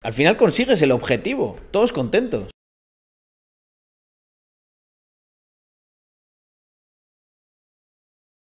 Al final consigues el objetivo, todos contentos.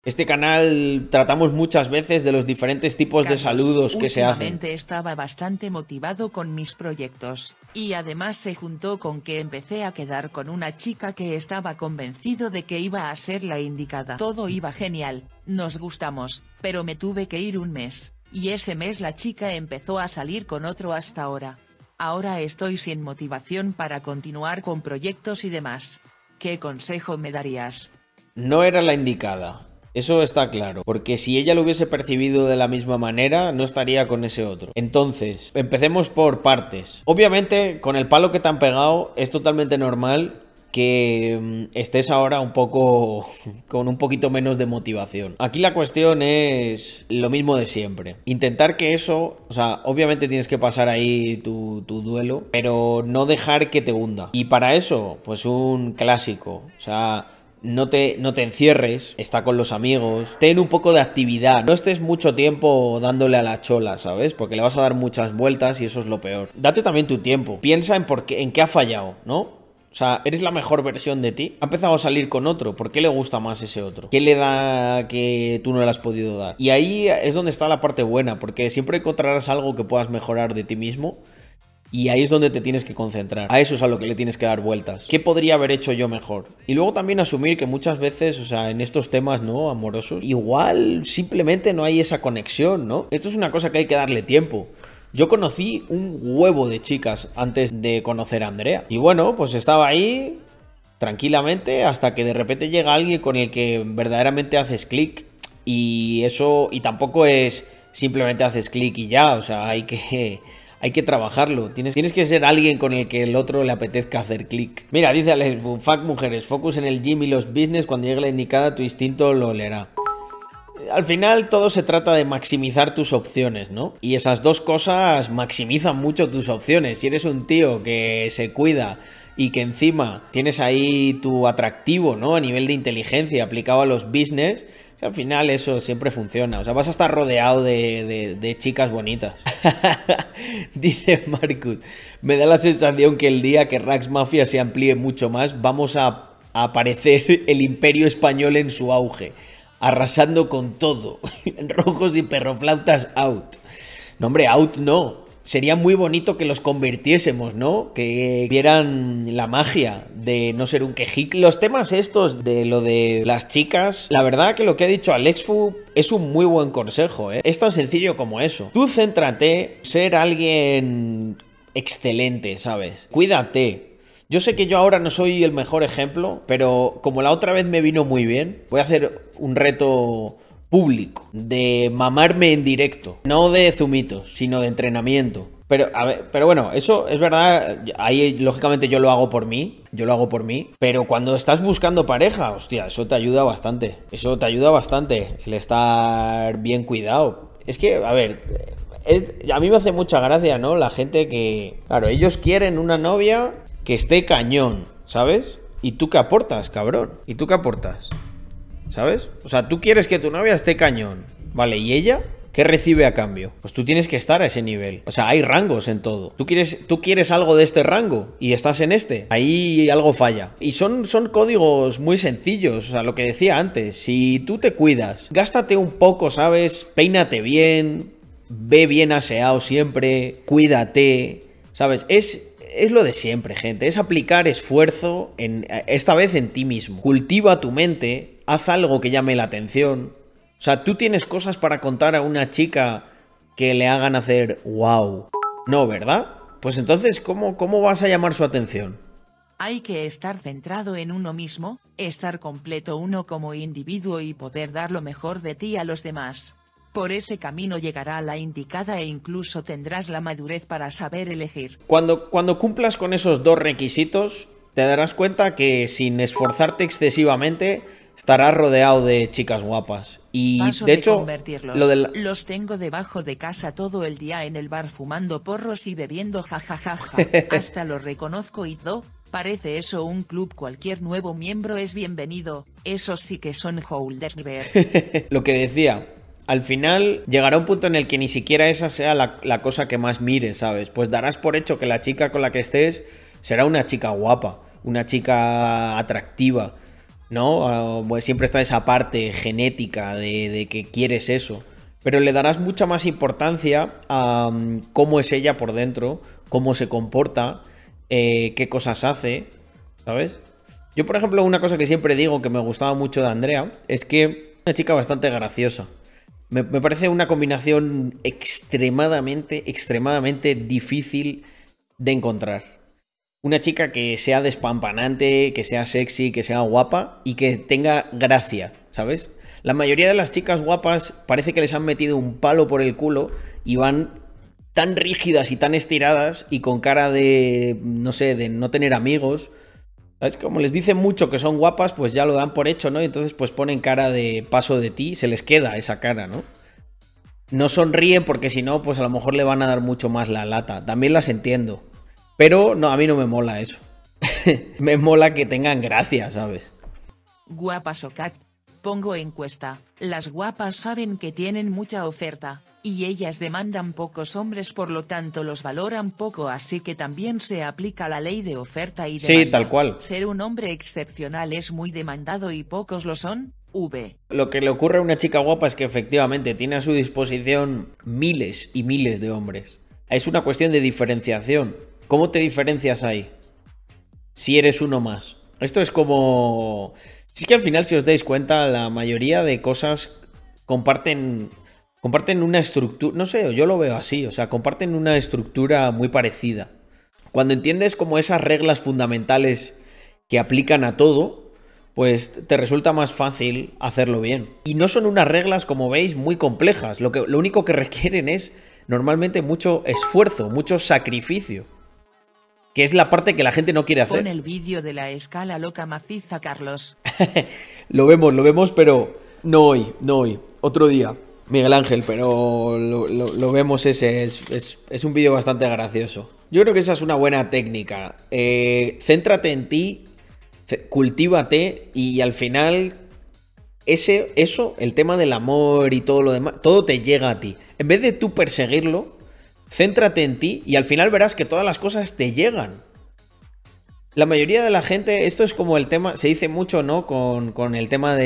Este canal tratamos muchas veces de los diferentes tipos de saludos que se hacen. estaba bastante motivado con mis proyectos, y además se juntó con que empecé a quedar con una chica que estaba convencido de que iba a ser la indicada. Todo iba genial, nos gustamos, pero me tuve que ir un mes, y ese mes la chica empezó a salir con otro hasta ahora. Ahora estoy sin motivación para continuar con proyectos y demás. ¿Qué consejo me darías? No era la indicada. Eso está claro, porque si ella lo hubiese percibido de la misma manera, no estaría con ese otro. Entonces, empecemos por partes. Obviamente, con el palo que te han pegado, es totalmente normal que mm, estés ahora un poco con un poquito menos de motivación. Aquí la cuestión es lo mismo de siempre. Intentar que eso, o sea, obviamente tienes que pasar ahí tu, duelo, pero no dejar que te hunda. Y para eso, pues un clásico, o sea... No te, no te, encierres, está con los amigos, ten un poco de actividad, no estés mucho tiempo dándole a la chola, ¿sabes? Porque le vas a dar muchas vueltas y eso es lo peor. Date también tu tiempo, piensa en, por en qué ha fallado, ¿no? O sea, eres la mejor versión de ti. Ha empezado a salir con otro. ¿Por qué le gusta más ese otro? ¿Qué le da que tú no le has podido dar? Y ahí es donde está la parte buena, porque siempre encontrarás algo que puedas mejorar de ti mismo. Y ahí es donde te tienes que concentrar. A eso es a lo que le tienes que dar vueltas. ¿Qué podría haber hecho yo mejor? Y luego también asumir que muchas veces, o sea, en estos temas, ¿no? Amorosos, igual simplemente no hay esa conexión, ¿no? Esto es una cosa que hay que darle tiempo. Yo conocí un huevo de chicas antes de conocer a Andrea. Y bueno, pues estaba ahí tranquilamente hasta que de repente llega alguien con el que verdaderamente haces clic. Y eso, y tampoco es simplemente haces clic y ya, o sea, hay que hay que trabajarlo. Tienes, tienes, que ser alguien con el que el otro le apetezca hacer clic. Mira, dice Alex fuck Mujeres, focus en el gym y los business. Cuando llegue la indicada, tu instinto lo leerá. Al final todo se trata de maximizar tus opciones, ¿no? Y esas dos cosas maximizan mucho tus opciones. Si eres un tío que se cuida y que encima tienes ahí tu atractivo, ¿no? A nivel de inteligencia aplicado a los business, al final eso siempre funciona. O sea, vas a estar rodeado de, de chicas bonitas. Dice Marcus, me da la sensación que el día que Rax Mafia se amplíe mucho más, vamos a aparecer el imperio español en su auge arrasando con todo. Rojos y perroflautas out. No, hombre, out no. Sería muy bonito que los convirtiésemos, ¿no? Que vieran la magia de no ser un quejic. Los temas estos de lo de las chicas, la verdad que lo que ha dicho Alexfu es un muy buen consejo, ¿eh? Es tan sencillo como eso. Tú céntrate, ser alguien excelente, ¿sabes? Cuídate, yo sé que yo ahora no soy el mejor ejemplo, pero como la otra vez me vino muy bien, voy a hacer un reto público de mamarme en directo, no de zumitos, sino de entrenamiento. Pero, pero bueno, eso es verdad. Ahí, lógicamente, yo lo hago por mí. Yo lo hago por mí. Pero cuando estás buscando pareja, hostia, eso te ayuda bastante. Eso te ayuda bastante. El estar bien cuidado. Es que, a ver, a mí me hace mucha gracia, ¿no? La gente que. Claro, ellos quieren una novia que esté cañón, ¿sabes? ¿Y tú qué aportas, cabrón? ¿Y tú qué aportas? ¿Sabes? O sea, tú quieres que tu novia esté cañón. Vale, ¿y ella? ¿Qué recibe a cambio? Pues tú tienes que estar a ese nivel. O sea, hay rangos en todo. Tú quieres, tú quieres algo de este rango y estás en este. Ahí algo falla. Y son, son códigos muy sencillos. O sea, lo que decía antes. Si tú te cuidas, gástate un poco, ¿sabes? Peínate bien. Ve bien aseado siempre. Cuídate. ¿Sabes? Es es lo de siempre, gente. Es aplicar esfuerzo, en, esta vez en ti mismo. Cultiva tu mente, haz algo que llame la atención. O sea, tú tienes cosas para contar a una chica que le hagan hacer wow. No, ¿verdad? Pues entonces, ¿cómo, cómo vas a llamar su atención? Hay que estar centrado en uno mismo, estar completo uno como individuo y poder dar lo mejor de ti a los demás. Por ese camino llegará la indicada e incluso tendrás la madurez para saber elegir. Cuando, cuando cumplas con esos dos requisitos, te darás cuenta que sin esforzarte excesivamente, estarás rodeado de chicas guapas. Y de, hecho, los tengo debajo de casa todo el día en el bar fumando porros y bebiendo jajajaja. Hasta lo reconozco y do, parece eso un club cualquier nuevo miembro es bienvenido, esos sí que son holders. lo que decía, al final llegará un punto en el que ni siquiera esa sea la, cosa que más mires, ¿sabes? Pues darás por hecho que la chica con la que estés será una chica guapa, una chica atractiva, ¿no? Ah, pues siempre está esa parte genética de, que quieres eso. Pero le darás mucha más importancia a mm, cómo es ella por dentro, cómo se comporta, eh, qué cosas hace, ¿sabes? Yo, por ejemplo, una cosa que siempre digo que me gustaba mucho de Andrea es que es una chica bastante graciosa. Me, parece una combinación extremadamente, extremadamente difícil de encontrar. Una chica que sea despampanante, que sea sexy, que sea guapa y que tenga gracia, ¿sabes? La mayoría de las chicas guapas parece que les han metido un palo por el culo y van tan rígidas y tan estiradas y con cara de, no sé, de no tener amigos como les dicen mucho que son guapas, pues ya lo dan por hecho, ¿no? Y entonces pues ponen cara de paso de ti, se les queda esa cara, ¿no? No sonríen porque si no, pues a lo mejor le van a dar mucho más la lata. También las entiendo. Pero no, a mí no me mola eso. me mola que tengan gracia, ¿sabes? Guapas o cat. Pongo encuesta. Las guapas saben que tienen mucha oferta y ellas demandan pocos hombres por lo tanto los valoran poco así que también se aplica la ley de oferta y demanda. Sí, tal cual. Ser un hombre excepcional es muy demandado y pocos lo son, V. Lo que le ocurre a una chica guapa es que efectivamente tiene a su disposición miles y miles de hombres. Es una cuestión de diferenciación. ¿Cómo te diferencias ahí? Si eres uno más. Esto es como... Es que al final, si os dais cuenta, la mayoría de cosas comparten comparten una estructura, no sé, yo lo veo así, o sea, comparten una estructura muy parecida. Cuando entiendes como esas reglas fundamentales que aplican a todo, pues te resulta más fácil hacerlo bien. Y no son unas reglas, como veis, muy complejas, lo, que, lo único que requieren es normalmente mucho esfuerzo, mucho sacrificio. Que es la parte que la gente no quiere hacer. Pon el vídeo de la escala loca maciza, Carlos. lo vemos, lo vemos, pero no hoy, no hoy, otro día. Miguel Ángel, pero lo, vemos ese, es, un vídeo bastante gracioso. Yo creo que esa es una buena técnica. Eh, céntrate en ti, cultívate y al final ese, eso, el tema del amor y todo lo demás, todo te llega a ti. En vez de tú perseguirlo, céntrate en ti y al final verás que todas las cosas te llegan. La mayoría de la gente, esto es como el tema, se dice mucho, ¿no? Con, el tema mm,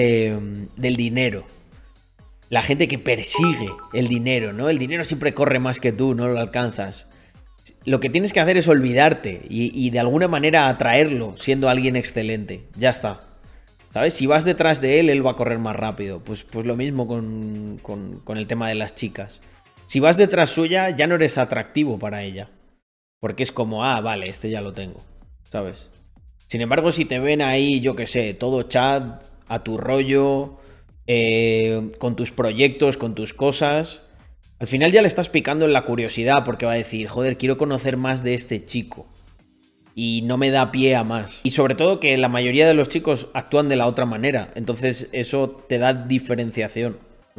del dinero la gente que persigue el dinero, ¿no? El dinero siempre corre más que tú, no lo alcanzas. Lo que tienes que hacer es olvidarte y, de alguna manera atraerlo siendo alguien excelente. Ya está. ¿Sabes? Si vas detrás de él, él va a correr más rápido. Pues, pues lo mismo con, con, con el tema de las chicas. Si vas detrás suya, ya no eres atractivo para ella. Porque es como, ah, vale, este ya lo tengo. ¿Sabes? Sin embargo, si te ven ahí, yo qué sé, todo chat, a tu rollo, eh, con tus proyectos, con tus cosas. Al final ya le estás picando en la curiosidad porque va a decir, joder, quiero conocer más de este chico. Y no me da pie a más. Y sobre todo que la mayoría de los chicos actúan de la otra manera. Entonces eso te da diferenciación.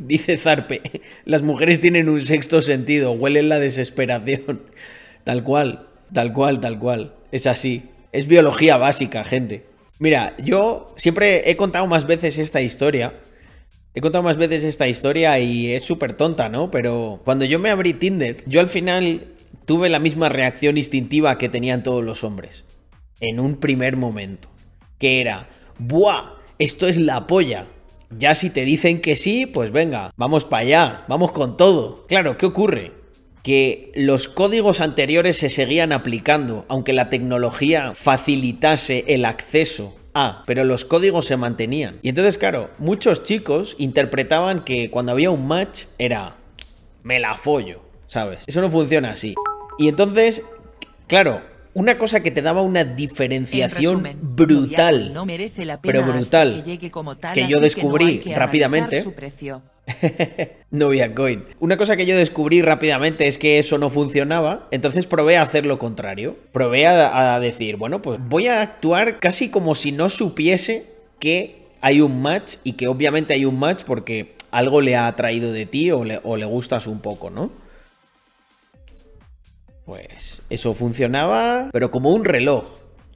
Dice Zarpe, las mujeres tienen un sexto sentido, huelen la desesperación. Tal cual, tal cual, tal cual. Es así. Es biología básica, gente. Mira, yo siempre he contado más veces esta historia. He contado más veces esta historia y es súper tonta, ¿no? Pero cuando yo me abrí Tinder, yo al final tuve la misma reacción instintiva que tenían todos los hombres. En un primer momento. Que era, ¡buah! Esto es la polla. Ya si te dicen que sí, pues venga, vamos para allá, vamos con todo. Claro, ¿qué ocurre? que los códigos anteriores se seguían aplicando, aunque la tecnología facilitase el acceso a pero los códigos se mantenían. Y entonces, claro, muchos chicos interpretaban que cuando había un match era me la follo, ¿sabes? Eso no funciona así. Y entonces, claro, una cosa que te daba una diferenciación brutal, no merece pero brutal, que, yo descubrí rápidamente. Novia Coin. Una cosa que yo descubrí rápidamente es que eso no funcionaba, entonces probé a hacer lo contrario. Probé a, decir, bueno, pues voy a actuar casi como si no supiese que hay un match y que obviamente hay un match porque algo le ha atraído de ti o le, o le gustas un poco, ¿no? Pues eso funcionaba, pero como un reloj,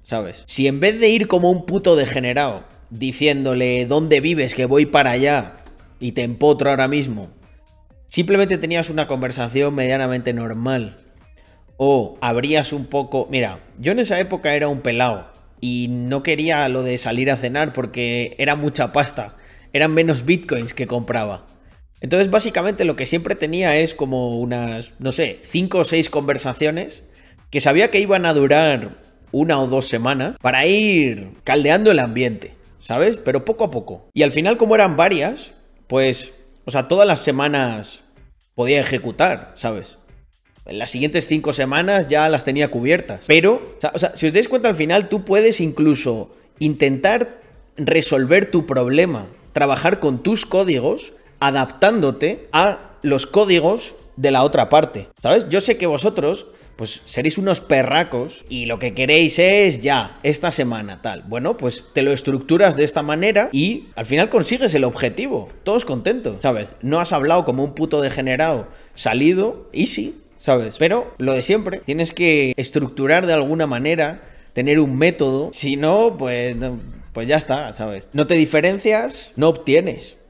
¿sabes? Si en vez de ir como un puto degenerado, diciéndole dónde vives, que voy para allá, y te empotro ahora mismo, simplemente tenías una conversación medianamente normal o abrías un poco... Mira, yo en esa época era un pelado y no quería lo de salir a cenar porque era mucha pasta, eran menos bitcoins que compraba. Entonces básicamente lo que siempre tenía es como unas, no sé, 5 o 6 conversaciones que sabía que iban a durar una o dos semanas para ir caldeando el ambiente, ¿sabes? Pero poco a poco. Y al final como eran varias, pues, o sea, todas las semanas podía ejecutar, ¿sabes? en Las siguientes cinco semanas ya las tenía cubiertas. Pero, o sea, si os dais cuenta al final, tú puedes incluso intentar resolver tu problema, trabajar con tus códigos, adaptándote a los códigos de la otra parte. ¿Sabes? Yo sé que vosotros pues seréis unos perracos y lo que queréis es ya, esta semana tal. Bueno, pues te lo estructuras de esta manera y al final consigues el objetivo. Todos contentos, ¿sabes? No has hablado como un puto degenerado, salido, easy, ¿sabes? Pero lo de siempre, tienes que estructurar de alguna manera, tener un método, si no, pues... pues ya está, ¿sabes? No te diferencias, no obtienes.